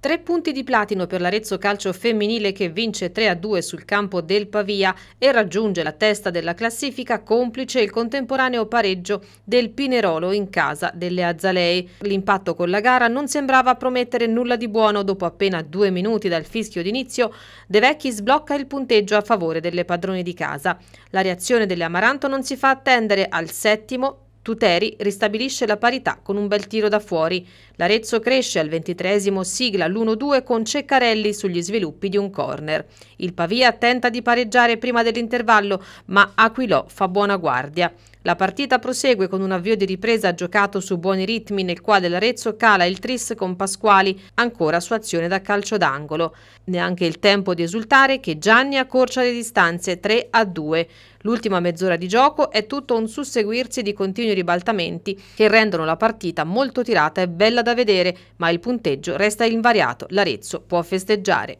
Tre punti di platino per l'Arezzo Calcio femminile che vince 3 a 2 sul campo del Pavia e raggiunge la testa della classifica complice il contemporaneo pareggio del Pinerolo in casa delle Azzalei. L'impatto con la gara non sembrava promettere nulla di buono dopo appena due minuti dal fischio d'inizio De Vecchi sblocca il punteggio a favore delle padrone di casa. La reazione delle Amaranto non si fa attendere al settimo Tuteri ristabilisce la parità con un bel tiro da fuori. L'Arezzo cresce al ventitresimo sigla l'1-2 con Ceccarelli sugli sviluppi di un corner. Il Pavia tenta di pareggiare prima dell'intervallo, ma Aquilò fa buona guardia. La partita prosegue con un avvio di ripresa giocato su buoni ritmi nel quale l'Arezzo cala il tris con Pasquali, ancora su azione da calcio d'angolo. Neanche il tempo di esultare che Gianni accorcia le distanze 3 2. L'ultima mezz'ora di gioco è tutto un susseguirsi di continui ribaltamenti che rendono la partita molto tirata e bella da vedere, ma il punteggio resta invariato. L'Arezzo può festeggiare.